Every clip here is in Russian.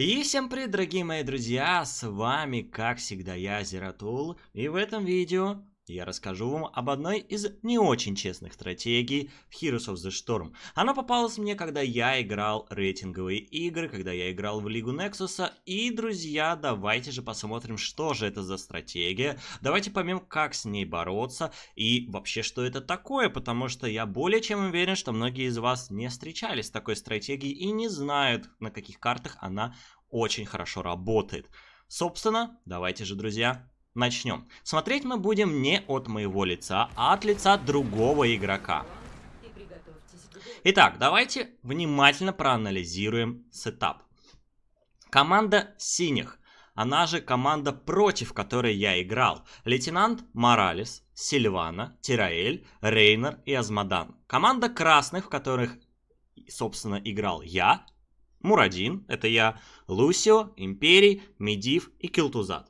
И всем привет, дорогие мои друзья, с вами, как всегда, я, Зератул, и в этом видео я расскажу вам об одной из не очень честных стратегий в Heroes of the Storm. Она попалась мне, когда я играл рейтинговые игры, когда я играл в Лигу Нексуса. И, друзья, давайте же посмотрим, что же это за стратегия. Давайте поймем, как с ней бороться и вообще, что это такое. Потому что я более чем уверен, что многие из вас не встречались с такой стратегией и не знают, на каких картах она очень хорошо работает. Собственно, давайте же, друзья, начнем. Смотреть мы будем не от моего лица, а от лица другого игрока. Итак, давайте внимательно проанализируем сетап. Команда синих, она же команда против которой я играл. Лейтенант Моралес, Сильвана, Тираэль, Рейнер и Азмадан. Команда красных, в которых, собственно, играл я, Мурадин, это я, Лусио, Империй, Медив и Килтузат.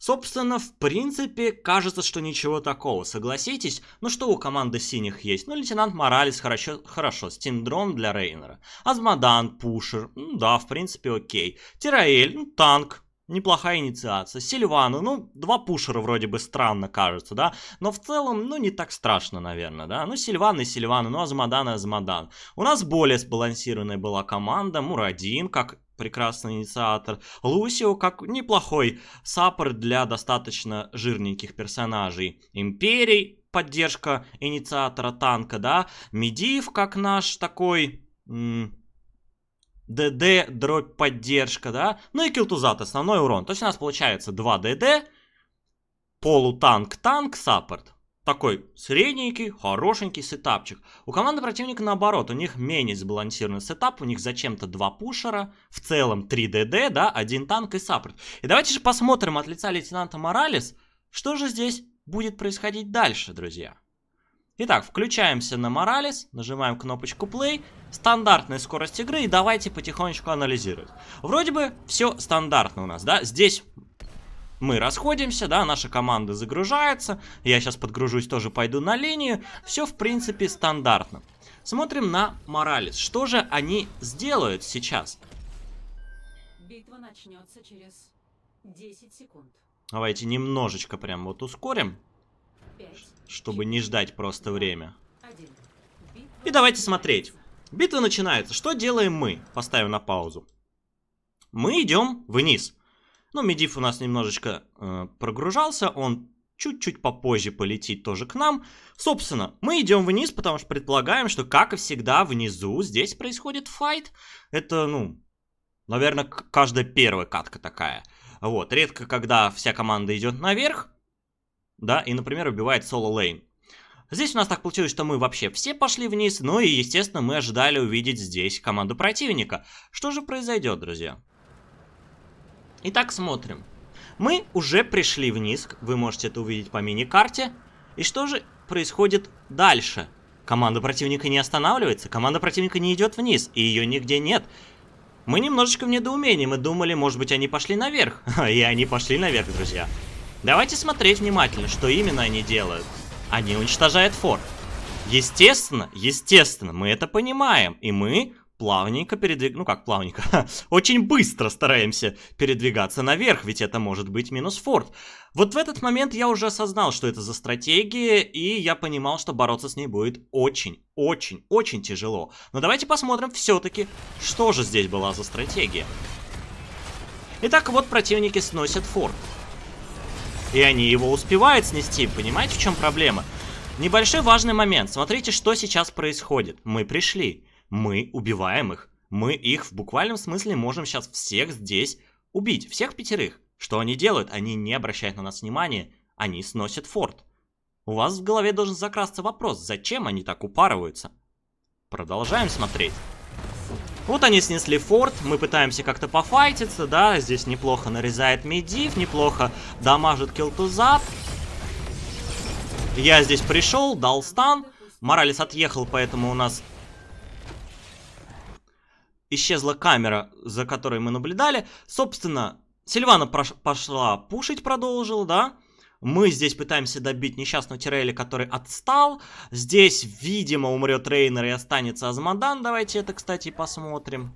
Собственно, в принципе, кажется, что ничего такого, согласитесь? Ну что у команды синих есть? Ну, лейтенант Моралес хорошо, хорошо Стимдром для Рейнера. Азмодан, Пушер, ну да, в принципе, окей. Тираэль, ну, танк, неплохая инициация. Сильвану, ну, два пушера вроде бы странно кажется, да? Но в целом, ну, не так страшно, наверное, да? Ну, Сильван и Сильван, ну, Азмадан и Азмадан. У нас более сбалансированная была команда, Мурадин, как прекрасный инициатор. Лусио как неплохой саппорт для достаточно жирненьких персонажей. Империй, поддержка инициатора танка, да. Медив как наш такой... ДД, дробь поддержка, да. Ну и килтузат, основной урон. То есть у нас получается 2 ДД, полутанк-танк, саппорт такой средненький, хорошенький сетапчик. У команды противника наоборот, у них менее сбалансированный сетап, у них зачем-то два пушера, в целом 3 ДД, да, один танк и саппорт. И давайте же посмотрим от лица лейтенанта Моралес, что же здесь будет происходить дальше, друзья. Итак, включаемся на Моралес, нажимаем кнопочку play, стандартная скорость игры и давайте потихонечку анализировать. Вроде бы все стандартно у нас, да, здесь мы расходимся, да, наша команда загружается, я сейчас подгружусь, тоже пойду на линию, все в принципе стандартно. Смотрим на Моралес, что же они сделают сейчас? Битва начнется через 10 секунд. Давайте немножечко прям вот ускорим, 5, чтобы 4, не ждать просто время. И давайте смотреть. Битва начинается. Что делаем мы? Поставим на паузу. Мы идем вниз. Ну, Медиф у нас немножечко э, прогружался, он чуть-чуть попозже полетит тоже к нам. Собственно, мы идем вниз, потому что предполагаем, что, как и всегда, внизу здесь происходит файт. Это, ну, наверное, каждая первая катка такая. Вот, редко, когда вся команда идет наверх, да, и, например, убивает соло-лейн. Здесь у нас так получилось, что мы вообще все пошли вниз, ну и, естественно, мы ожидали увидеть здесь команду противника. Что же произойдет, друзья? Итак, смотрим. Мы уже пришли вниз, вы можете это увидеть по мини-карте. И что же происходит дальше? Команда противника не останавливается, команда противника не идет вниз, и ее нигде нет. Мы немножечко в недоумении, мы думали, может быть, они пошли наверх. И они пошли наверх, друзья. Давайте смотреть внимательно, что именно они делают. Они уничтожают форт. Естественно, естественно, мы это понимаем, и мы плавненько передвиг... Ну как плавненько? Очень быстро стараемся передвигаться наверх, ведь это может быть минус форт. Вот в этот момент я уже осознал, что это за стратегия, и я понимал, что бороться с ней будет очень, очень, очень тяжело. Но давайте посмотрим все-таки, что же здесь была за стратегия. Итак, вот противники сносят форт. И они его успевают снести, понимаете, в чем проблема? Небольшой важный момент. Смотрите, что сейчас происходит. Мы пришли мы убиваем их. Мы их в буквальном смысле можем сейчас всех здесь убить, всех пятерых. Что они делают? Они не обращают на нас внимания, они сносят форт. У вас в голове должен закрасться вопрос, зачем они так упарываются? Продолжаем смотреть. Вот они снесли форт, мы пытаемся как-то пофайтиться, да, здесь неплохо нарезает медив, неплохо дамажит килтузат. Я здесь пришел, дал стан, Моралес отъехал, поэтому у нас исчезла камера, за которой мы наблюдали. Собственно, Сильвана пошла пушить, продолжила, да? Мы здесь пытаемся добить несчастного Тиреля, который отстал. Здесь, видимо, умрет Рейнер и останется Азмодан. Давайте это, кстати, посмотрим.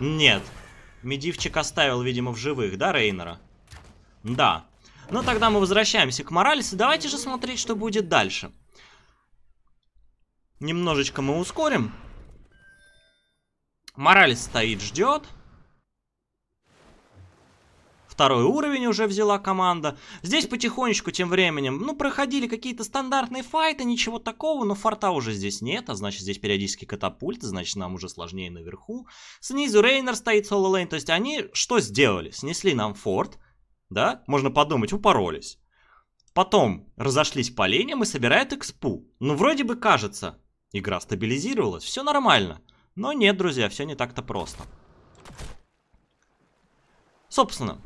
Нет. Медивчик оставил, видимо, в живых, да, Рейнера? Да. Но ну, тогда мы возвращаемся к Моралису. Давайте же смотреть, что будет дальше. Немножечко мы ускорим. Мораль стоит, ждет. Второй уровень уже взяла команда. Здесь потихонечку тем временем, ну, проходили какие-то стандартные файты, ничего такого, но форта уже здесь нет, а значит здесь периодически катапульт, значит нам уже сложнее наверху. Снизу Рейнер стоит соло лейн, то есть они что сделали? Снесли нам форт, да? Можно подумать, упоролись. Потом разошлись по линиям и собирают экспу. Ну, вроде бы кажется, игра стабилизировалась, все нормально. Но нет, друзья, все не так-то просто. Собственно.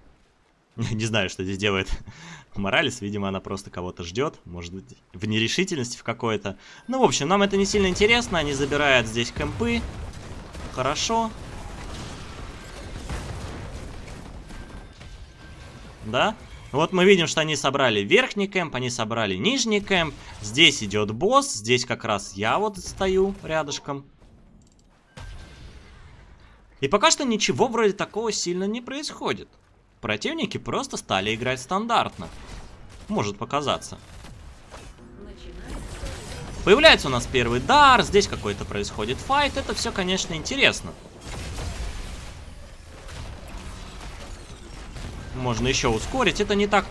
Не знаю, что здесь делает Моралис. Видимо, она просто кого-то ждет. Может быть, в нерешительности в какой-то. Ну, в общем, нам это не сильно интересно. Они забирают здесь кемпы. Хорошо. Да? Вот мы видим, что они собрали верхний кемп, они собрали нижний кемп. Здесь идет босс, здесь как раз я вот стою рядышком. И пока что ничего вроде такого сильно не происходит. Противники просто стали играть стандартно. Может показаться. Появляется у нас первый дар, здесь какой-то происходит файт, это все, конечно, интересно. Можно еще ускорить, это не так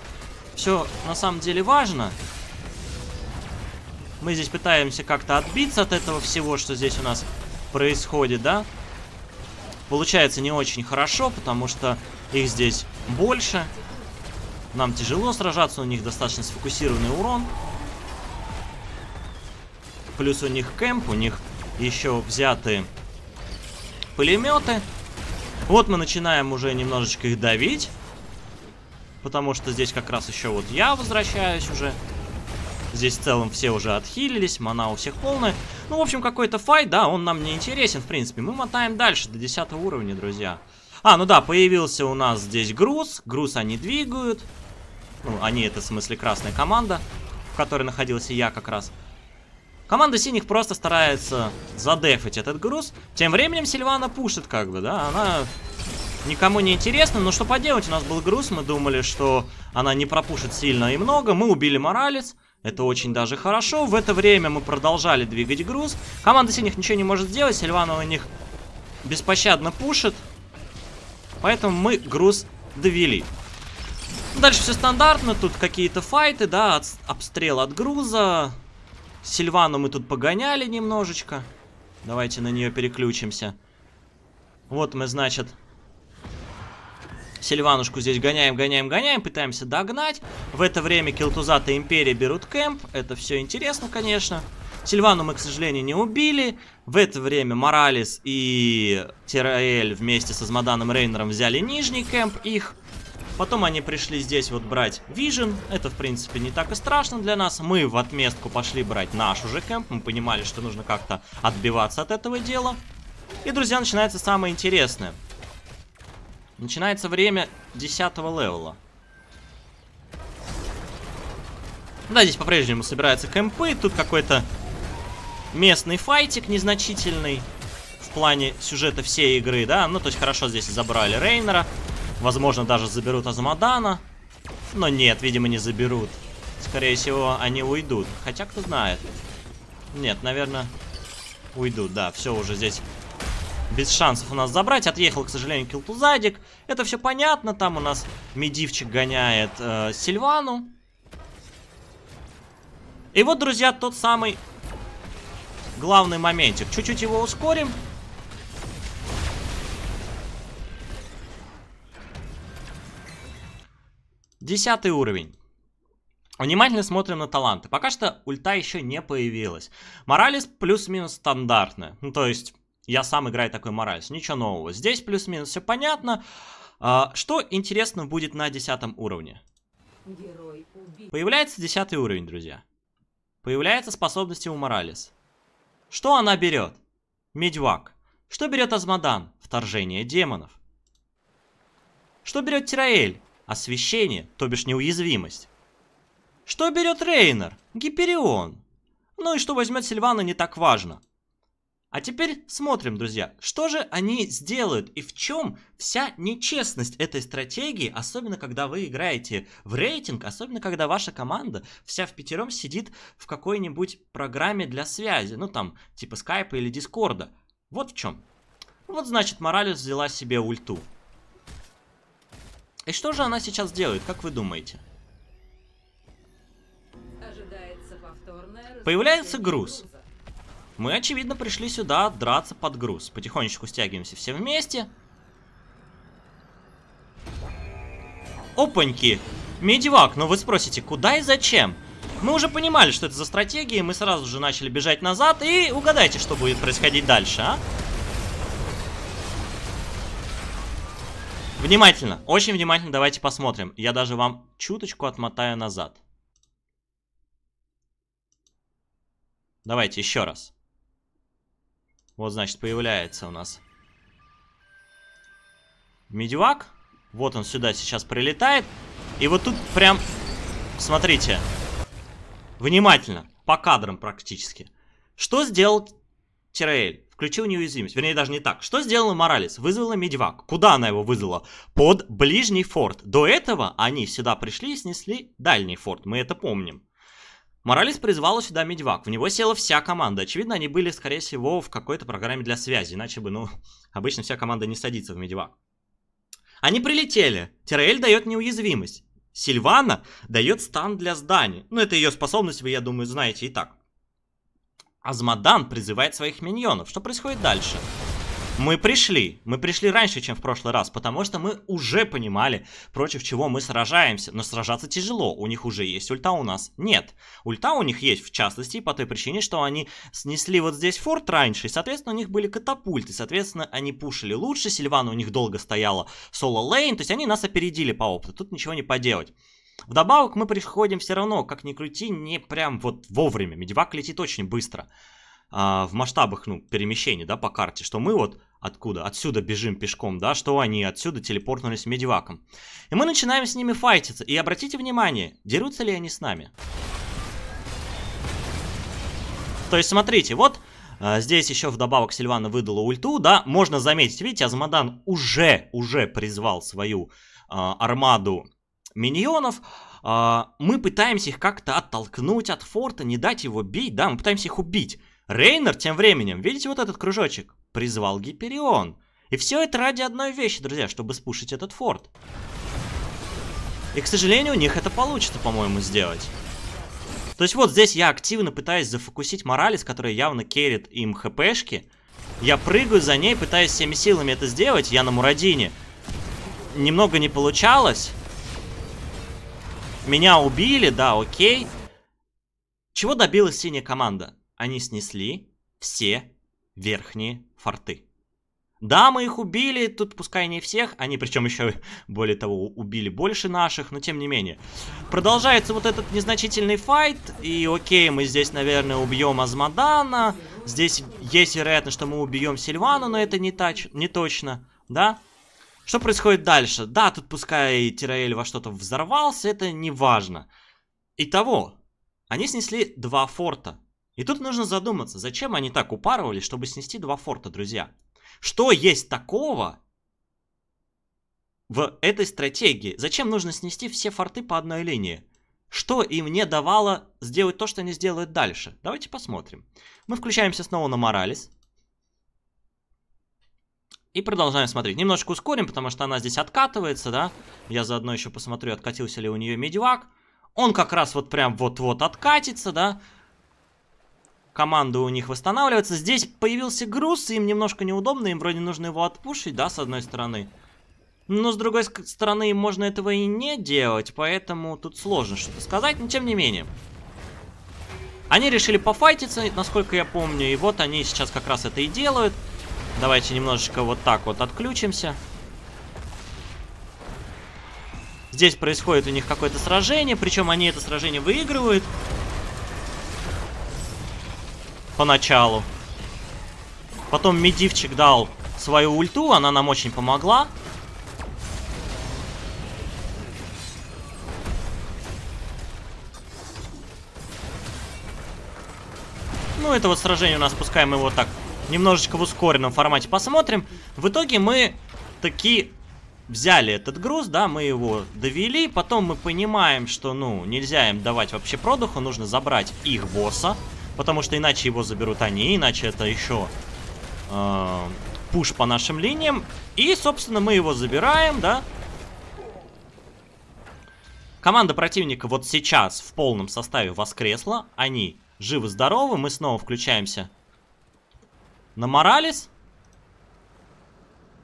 все на самом деле важно. Мы здесь пытаемся как-то отбиться от этого всего, что здесь у нас происходит, да? Да. Получается не очень хорошо, потому что их здесь больше. Нам тяжело сражаться, у них достаточно сфокусированный урон. Плюс у них кемп, у них еще взяты пулеметы. Вот мы начинаем уже немножечко их давить. Потому что здесь как раз еще вот я возвращаюсь уже. Здесь в целом все уже отхилились, мана у всех полная. Ну, в общем, какой-то файт, да, он нам не интересен, в принципе. Мы мотаем дальше, до 10 уровня, друзья. А, ну да, появился у нас здесь груз. Груз они двигают. Ну, они, это в смысле красная команда, в которой находился я как раз. Команда синих просто старается задефать этот груз. Тем временем Сильвана пушит, как бы, да, она никому не интересно. Но что поделать, у нас был груз, мы думали, что она не пропушит сильно и много. Мы убили Моралес. Это очень даже хорошо. В это время мы продолжали двигать груз. Команда синих ничего не может сделать. Сильванова на них беспощадно пушит. Поэтому мы груз довели. Дальше все стандартно. Тут какие-то файты, да, от, обстрел от груза. Сильвану мы тут погоняли немножечко. Давайте на нее переключимся. Вот мы, значит, Сильванушку здесь гоняем, гоняем, гоняем, пытаемся догнать. В это время Келтузата и Империя берут кэмп. Это все интересно, конечно. Сильвану мы, к сожалению, не убили. В это время Моралес и Тираэль вместе с Азмоданом Рейнером взяли нижний кэмп их. Потом они пришли здесь вот брать Вижен. Это, в принципе, не так и страшно для нас. Мы в отместку пошли брать наш уже кэмп. Мы понимали, что нужно как-то отбиваться от этого дела. И, друзья, начинается самое интересное. Начинается время 10 левела. Да, здесь по-прежнему собираются кемпы. Тут какой-то местный файтик незначительный в плане сюжета всей игры, да? Ну, то есть хорошо здесь забрали Рейнера. Возможно, даже заберут Азмадана. Но нет, видимо, не заберут. Скорее всего, они уйдут. Хотя, кто знает. Нет, наверное, уйдут, да. Все уже здесь без шансов у нас забрать. Отъехал, к сожалению, Килтузадик. Это все понятно. Там у нас Медивчик гоняет э, Сильвану. И вот, друзья, тот самый главный моментик. Чуть-чуть его ускорим. Десятый уровень. Внимательно смотрим на таланты. Пока что ульта еще не появилась. Моралис плюс-минус стандартная. Ну, то есть... Я сам играю такой Моральс, ничего нового. Здесь плюс-минус все понятно. А, что интересно будет на 10 уровне? Появляется 10 уровень, друзья. Появляются способности у Моралис. Что она берет? Медьвак. Что берет Азмодан? Вторжение демонов. Что берет Тираэль? Освещение, то бишь неуязвимость. Что берет Рейнер? Гиперион. Ну и что возьмет Сильвана не так важно. А теперь смотрим, друзья, что же они сделают и в чем вся нечестность этой стратегии, особенно когда вы играете в рейтинг, особенно когда ваша команда вся в пятером сидит в какой-нибудь программе для связи, ну там типа скайпа или дискорда. Вот в чем. Вот значит Моралес взяла себе ульту. И что же она сейчас делает, как вы думаете? Появляется груз. Мы, очевидно, пришли сюда драться под груз. Потихонечку стягиваемся все вместе. Опаньки! Медивак, но ну вы спросите, куда и зачем? Мы уже понимали, что это за стратегия, мы сразу же начали бежать назад, и угадайте, что будет происходить дальше, а? Внимательно, очень внимательно давайте посмотрим. Я даже вам чуточку отмотаю назад. Давайте еще раз. Вот, значит, появляется у нас медивак. Вот он сюда сейчас прилетает. И вот тут прям, смотрите, внимательно, по кадрам практически. Что сделал Тираэль? Включил неуязвимость. Вернее, даже не так. Что сделала Моралес? Вызвала медивак. Куда она его вызвала? Под ближний форт. До этого они сюда пришли и снесли дальний форт. Мы это помним. Моралис призвала сюда медвак. В него села вся команда. Очевидно, они были, скорее всего, в какой-то программе для связи. Иначе бы, ну, обычно вся команда не садится в медвак. Они прилетели. Тираэль дает неуязвимость. Сильвана дает стан для зданий. Ну, это ее способность, вы, я думаю, знаете и так. Азмодан призывает своих миньонов. Что происходит дальше? Дальше. Мы пришли, мы пришли раньше, чем в прошлый раз, потому что мы уже понимали, против чего мы сражаемся, но сражаться тяжело, у них уже есть ульта, у нас нет. Ульта у них есть, в частности, по той причине, что они снесли вот здесь форт раньше, и, соответственно, у них были катапульты, соответственно, они пушили лучше, Сильвана у них долго стояла соло лейн, то есть они нас опередили по опыту, тут ничего не поделать. Вдобавок мы приходим все равно, как ни крути, не прям вот вовремя, медивак летит очень быстро а, в масштабах, ну, перемещений, да, по карте, что мы вот Откуда? Отсюда бежим пешком, да? Что они отсюда телепортнулись медиваком. И мы начинаем с ними файтиться. И обратите внимание, дерутся ли они с нами. То есть, смотрите, вот э, здесь еще вдобавок Сильвана выдала ульту, да? Можно заметить, видите, Азмодан уже, уже призвал свою э, армаду миньонов. Э, мы пытаемся их как-то оттолкнуть от форта, не дать его бить, да? Мы пытаемся их убить. Рейнер тем временем, видите вот этот кружочек, призвал Гиперион. И все это ради одной вещи, друзья, чтобы спушить этот форт. И, к сожалению, у них это получится, по-моему, сделать. То есть вот здесь я активно пытаюсь зафокусить Моралис, который явно керит им хпшки. Я прыгаю за ней, пытаюсь всеми силами это сделать. Я на Мурадине. Немного не получалось. Меня убили, да, окей. Чего добилась синяя команда? они снесли все верхние форты. Да, мы их убили, тут пускай не всех, они причем еще, более того, убили больше наших, но тем не менее. Продолжается вот этот незначительный файт, и окей, мы здесь, наверное, убьем Азмадана, здесь есть вероятность, что мы убьем Сильвану, но это не, тач... не точно, да? Что происходит дальше? Да, тут пускай Тираэль во что-то взорвался, это не важно. Итого, они снесли два форта, и тут нужно задуматься, зачем они так упарывались, чтобы снести два форта, друзья? Что есть такого в этой стратегии? Зачем нужно снести все форты по одной линии? Что им не давало сделать то, что они сделают дальше? Давайте посмотрим. Мы включаемся снова на Моралис. И продолжаем смотреть. Немножко ускорим, потому что она здесь откатывается, да? Я заодно еще посмотрю, откатился ли у нее медивак. Он как раз вот прям вот-вот откатится, да? команда у них восстанавливается. Здесь появился груз, им немножко неудобно, им вроде нужно его отпушить, да, с одной стороны. Но с другой стороны, можно этого и не делать, поэтому тут сложно что-то сказать, но тем не менее. Они решили пофайтиться, насколько я помню, и вот они сейчас как раз это и делают. Давайте немножечко вот так вот отключимся. Здесь происходит у них какое-то сражение, причем они это сражение выигрывают поначалу. Потом Медивчик дал свою ульту, она нам очень помогла. Ну, это вот сражение у нас, пускай мы его так немножечко в ускоренном формате посмотрим. В итоге мы таки взяли этот груз, да, мы его довели. Потом мы понимаем, что, ну, нельзя им давать вообще продуху, нужно забрать их босса. Потому что иначе его заберут они, иначе это еще э, пуш по нашим линиям. И, собственно, мы его забираем, да. Команда противника вот сейчас в полном составе воскресла. Они живы-здоровы. Мы снова включаемся на Моралес.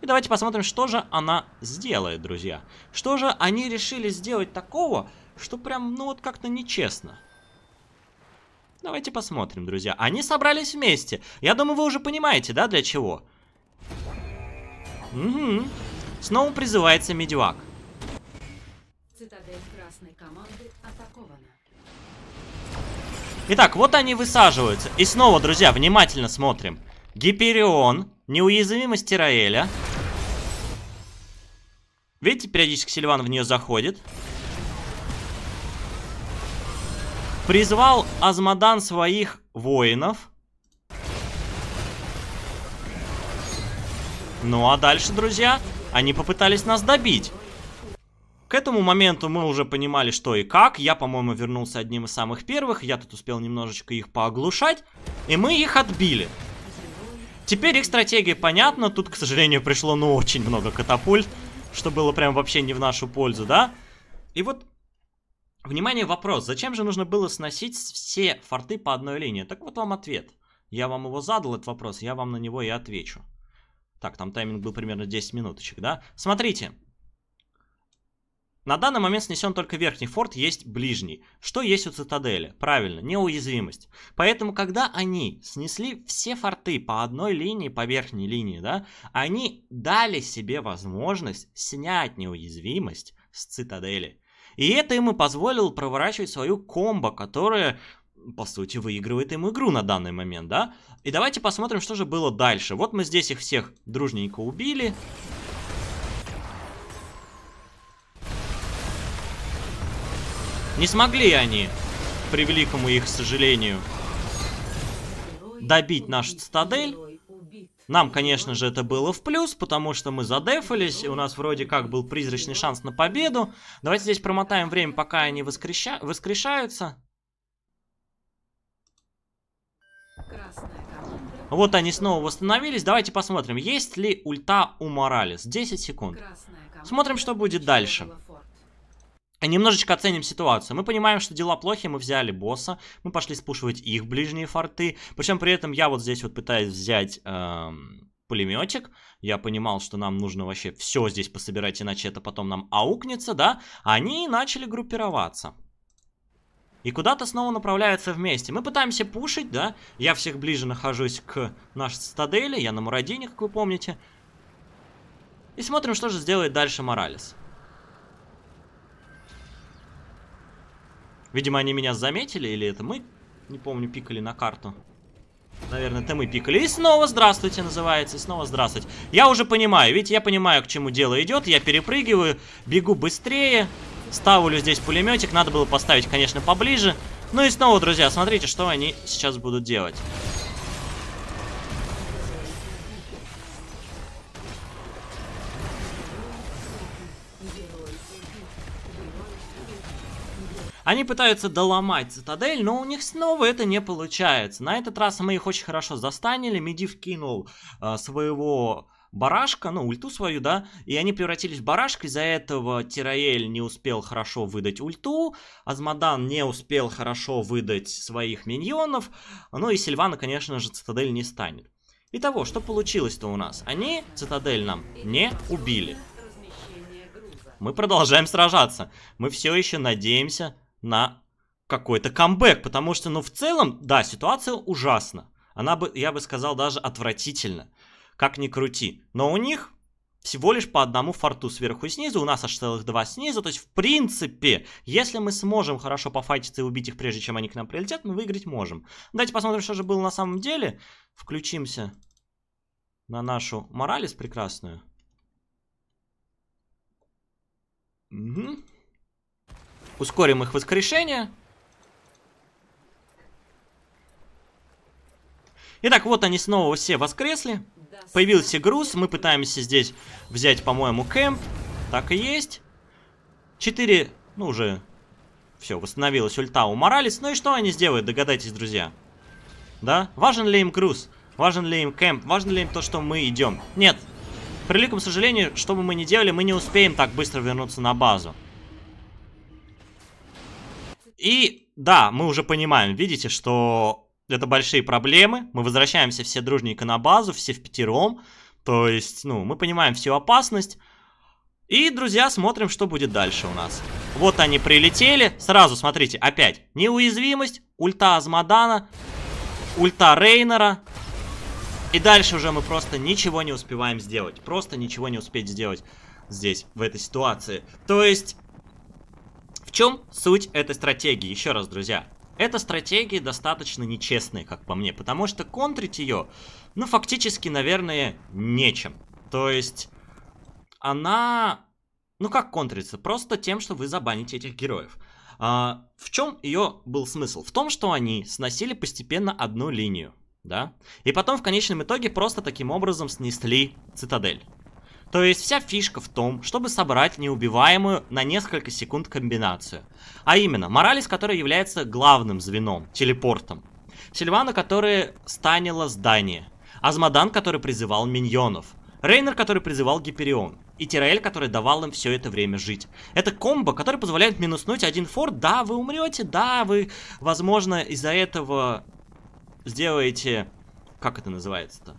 И давайте посмотрим, что же она сделает, друзья. Что же они решили сделать такого, что прям, ну вот как-то нечестно. Давайте посмотрим, друзья. Они собрались вместе. Я думаю, вы уже понимаете, да, для чего? Угу. Снова призывается Медиак. Итак, вот они высаживаются. И снова, друзья, внимательно смотрим. Гиперион, неуязвимость Ираэля. Видите, периодически Сильван в нее заходит. Призвал Азмодан своих воинов. Ну а дальше, друзья, они попытались нас добить. К этому моменту мы уже понимали, что и как. Я, по-моему, вернулся одним из самых первых. Я тут успел немножечко их пооглушать. И мы их отбили. Теперь их стратегия понятна. Тут, к сожалению, пришло, ну, очень много катапульт. Что было прям вообще не в нашу пользу, да? И вот Внимание, вопрос. Зачем же нужно было сносить все форты по одной линии? Так вот вам ответ. Я вам его задал, этот вопрос, я вам на него и отвечу. Так, там тайминг был примерно 10 минуточек, да? Смотрите. На данный момент снесен только верхний форт, есть ближний. Что есть у цитадели? Правильно, неуязвимость. Поэтому, когда они снесли все форты по одной линии, по верхней линии, да, они дали себе возможность снять неуязвимость с цитадели. И это ему позволило проворачивать свою комбо, которая по сути, выигрывает им игру на данный момент, да? И давайте посмотрим, что же было дальше. Вот мы здесь их всех дружненько убили. Не смогли они, при великому их сожалению, добить наш цитадель. Нам, конечно же, это было в плюс, потому что мы задефались, и у нас вроде как был призрачный шанс на победу. Давайте здесь промотаем время, пока они воскреша... воскрешаются. Вот они снова восстановились. Давайте посмотрим, есть ли ульта у Моралес. 10 секунд. Смотрим, что будет дальше. Немножечко оценим ситуацию. Мы понимаем, что дела плохи, мы взяли босса, мы пошли спушивать их ближние форты. Причем при этом я вот здесь вот пытаюсь взять эм, пулеметик. Я понимал, что нам нужно вообще все здесь пособирать, иначе это потом нам аукнется, да? Они начали группироваться. И куда-то снова направляются вместе. Мы пытаемся пушить, да? Я всех ближе нахожусь к нашей стадели, я на Мурадине, как вы помните. И смотрим, что же сделает дальше Моралес. Видимо, они меня заметили, или это мы, не помню, пикали на карту. Наверное, это мы пикали. И снова здравствуйте называется, и снова здравствуйте. Я уже понимаю, ведь я понимаю, к чему дело идет. Я перепрыгиваю, бегу быстрее, ставлю здесь пулеметик. Надо было поставить, конечно, поближе. Ну и снова, друзья, смотрите, что они сейчас будут делать. Они пытаются доломать цитадель, но у них снова это не получается. На этот раз мы их очень хорошо застанили. Медив кинул э, своего барашка, ну, ульту свою, да, и они превратились в барашка, из-за этого Тираэль не успел хорошо выдать ульту, Азмодан не успел хорошо выдать своих миньонов, ну и Сильвана, конечно же, Цитадель не станет. Итого, что получилось-то у нас? Они Цитадель нам не убили. Мы продолжаем сражаться. Мы все еще надеемся на какой-то камбэк, потому что, ну, в целом, да, ситуация ужасна. Она бы, я бы сказал, даже отвратительно, как ни крути. Но у них всего лишь по одному форту сверху и снизу, у нас аж целых два снизу, то есть, в принципе, если мы сможем хорошо пофайтиться и убить их, прежде чем они к нам прилетят, мы выиграть можем. Давайте посмотрим, что же было на самом деле. Включимся на нашу Моралис прекрасную. Угу. Ускорим их воскрешение. Итак, вот они снова все воскресли. Появился груз. Мы пытаемся здесь взять, по-моему, кэмп. Так и есть. Четыре, ну уже, все, восстановилась ульта у Моралис. Ну и что они сделают, догадайтесь, друзья. Да? Важен ли им груз? Важен ли им кэмп? Важно ли им то, что мы идем? Нет. К великому сожалению, что бы мы ни делали, мы не успеем так быстро вернуться на базу. И да, мы уже понимаем, видите, что это большие проблемы. Мы возвращаемся все дружненько на базу, все в пятером. То есть, ну, мы понимаем всю опасность. И, друзья, смотрим, что будет дальше у нас. Вот они прилетели. Сразу, смотрите, опять неуязвимость, ульта Азмодана, ульта Рейнера. И дальше уже мы просто ничего не успеваем сделать. Просто ничего не успеть сделать здесь, в этой ситуации. То есть, чем суть этой стратегии? Еще раз, друзья. Эта стратегия достаточно нечестная, как по мне, потому что контрить ее, ну, фактически, наверное, нечем. То есть, она... Ну, как контрится? Просто тем, что вы забаните этих героев. А, в чем ее был смысл? В том, что они сносили постепенно одну линию, да? И потом в конечном итоге просто таким образом снесли цитадель. То есть вся фишка в том, чтобы собрать неубиваемую на несколько секунд комбинацию. А именно, Моралис, который является главным звеном, телепортом. Сильвана, который станило здание. Азмодан, который призывал миньонов. Рейнер, который призывал Гиперион. И Тираэль, который давал им все это время жить. Это комбо, который позволяет минуснуть один форт. Да, вы умрете, да, вы, возможно, из-за этого сделаете... Как это называется-то?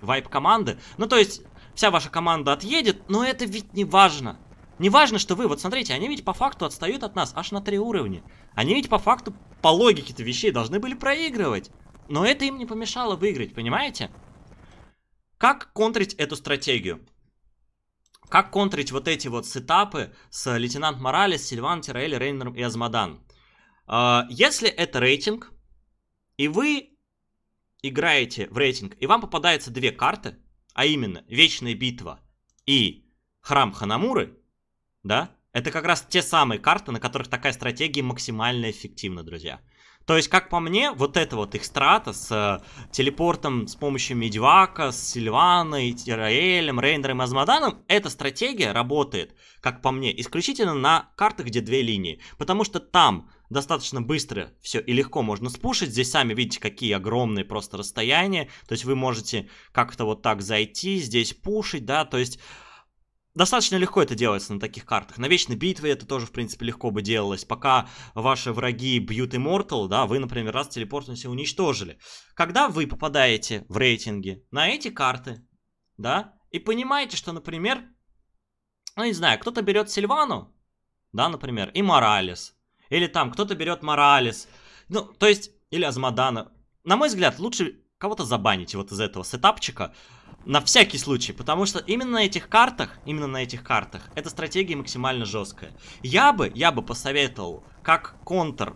Вайп команды. Ну, то есть, вся ваша команда отъедет, но это ведь не важно. Не важно, что вы, вот смотрите, они ведь по факту отстают от нас аж на три уровня. Они ведь по факту, по логике-то вещей, должны были проигрывать. Но это им не помешало выиграть, понимаете? Как контрить эту стратегию? Как контрить вот эти вот сетапы с Лейтенант Моралес, Сильван, Тираэль, Рейнером и Азмодан? А, если это рейтинг, и вы играете в рейтинг, и вам попадаются две карты, а именно Вечная битва и Храм Ханамуры, да, это как раз те самые карты, на которых такая стратегия максимально эффективна, друзья. То есть, как по мне, вот эта вот их страта с э, телепортом с помощью Медивака, с Сильваной, Тираэлем, Рейндером и азмаданом эта стратегия работает, как по мне, исключительно на картах, где две линии. Потому что там достаточно быстро все и легко можно спушить. Здесь сами видите, какие огромные просто расстояния. То есть вы можете как-то вот так зайти, здесь пушить, да, то есть... Достаточно легко это делается на таких картах. На Вечной Битве это тоже, в принципе, легко бы делалось. Пока ваши враги бьют Immortal, да, вы, например, раз телепортнулись и уничтожили. Когда вы попадаете в рейтинги на эти карты, да, и понимаете, что, например, ну, не знаю, кто-то берет Сильвану, да, например, и Моралес, или там кто-то берет Моралес. Ну, то есть, или Азмадана. На мой взгляд, лучше кого-то забанить вот из этого сетапчика. На всякий случай, потому что именно на этих картах, именно на этих картах, эта стратегия максимально жесткая. Я бы, я бы посоветовал, как контр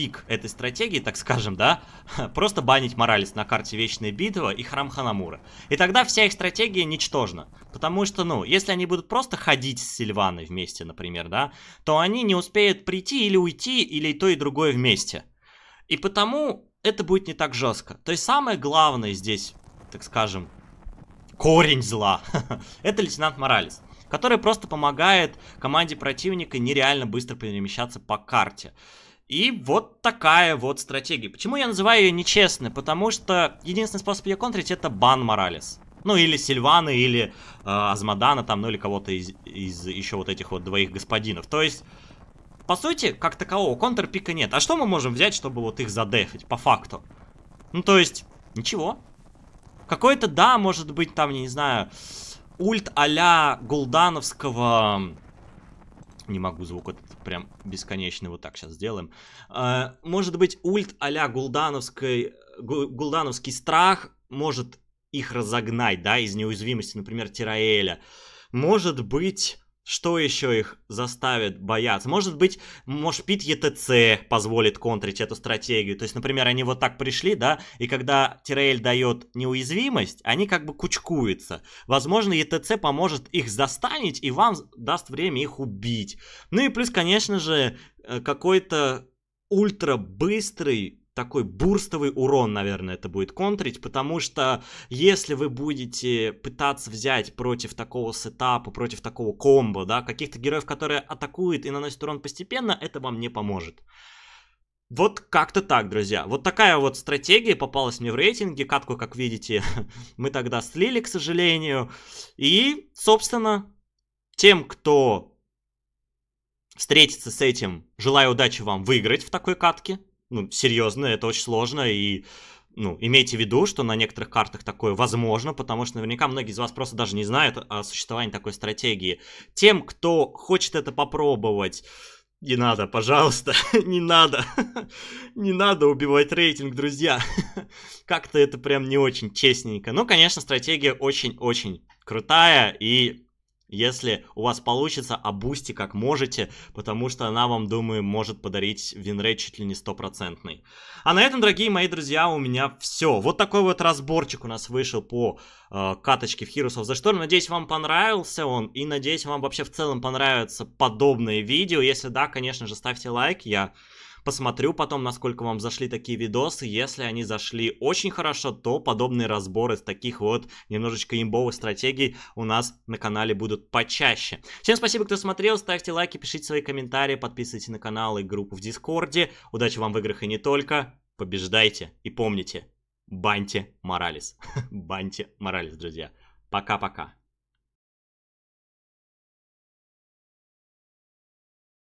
пик этой стратегии, так скажем, да, просто банить Моралис на карте Вечная Битва и Храм Ханамура. И тогда вся их стратегия ничтожна. Потому что, ну, если они будут просто ходить с Сильваной вместе, например, да, то они не успеют прийти или уйти, или то, и другое вместе. И потому это будет не так жестко. То есть самое главное здесь, так скажем, корень зла, это лейтенант Моралес который просто помогает команде противника нереально быстро перемещаться по карте. И вот такая вот стратегия. Почему я называю ее нечестной? Потому что единственный способ ее контрить это бан Моралес. Ну, или Сильваны, или э, Азмадана, там, ну, или кого-то из, из еще вот этих вот двоих господинов. То есть, по сути, как такового контрпика нет. А что мы можем взять, чтобы вот их задефить, по факту? Ну, то есть, ничего. Какой-то, да, может быть, там, я не знаю, ульт а-ля Гулдановского... Не могу звук этот прям бесконечный. Вот так сейчас сделаем. А, может быть, ульт а-ля гулдановский, гулдановский страх может их разогнать, да, из неуязвимости, например, Тираэля. Может быть, что еще их заставит бояться? Может быть, может пит ЕТЦ позволит контрить эту стратегию. То есть, например, они вот так пришли, да, и когда Тирель дает неуязвимость, они как бы кучкуются. Возможно, ЕТЦ поможет их застанить и вам даст время их убить. Ну и плюс, конечно же, э, какой-то ультра быстрый такой бурстовый урон, наверное, это будет контрить, потому что если вы будете пытаться взять против такого сетапа, против такого комбо, да, каких-то героев, которые атакуют и наносят урон постепенно, это вам не поможет. Вот как-то так, друзья. Вот такая вот стратегия попалась мне в рейтинге. Катку, как видите, мы тогда слили, к сожалению. И, собственно, тем, кто встретится с этим, желаю удачи вам выиграть в такой катке ну, серьезно, это очень сложно, и ну, имейте в виду, что на некоторых картах такое возможно, потому что наверняка многие из вас просто даже не знают о существовании такой стратегии. Тем, кто хочет это попробовать, не надо, пожалуйста, не надо. не надо убивать рейтинг, друзья. Как-то это прям не очень честненько. Ну, конечно, стратегия очень-очень крутая и если у вас получится, обусьте как можете, потому что она вам, думаю, может подарить винрейт чуть ли не стопроцентный. А на этом, дорогие мои друзья, у меня все. Вот такой вот разборчик у нас вышел по э, каточке в Heroes of the Storm. Надеюсь, вам понравился он, и надеюсь, вам вообще в целом понравятся подобные видео. Если да, конечно же, ставьте лайк, я Посмотрю потом, насколько вам зашли такие видосы. Если они зашли очень хорошо, то подобные разборы с таких вот немножечко имбовых стратегий у нас на канале будут почаще. Всем спасибо, кто смотрел. Ставьте лайки, пишите свои комментарии, подписывайтесь на канал и группу в Дискорде. Удачи вам в играх и не только. Побеждайте и помните, баньте Моралес. баньте Моралес, друзья. Пока-пока.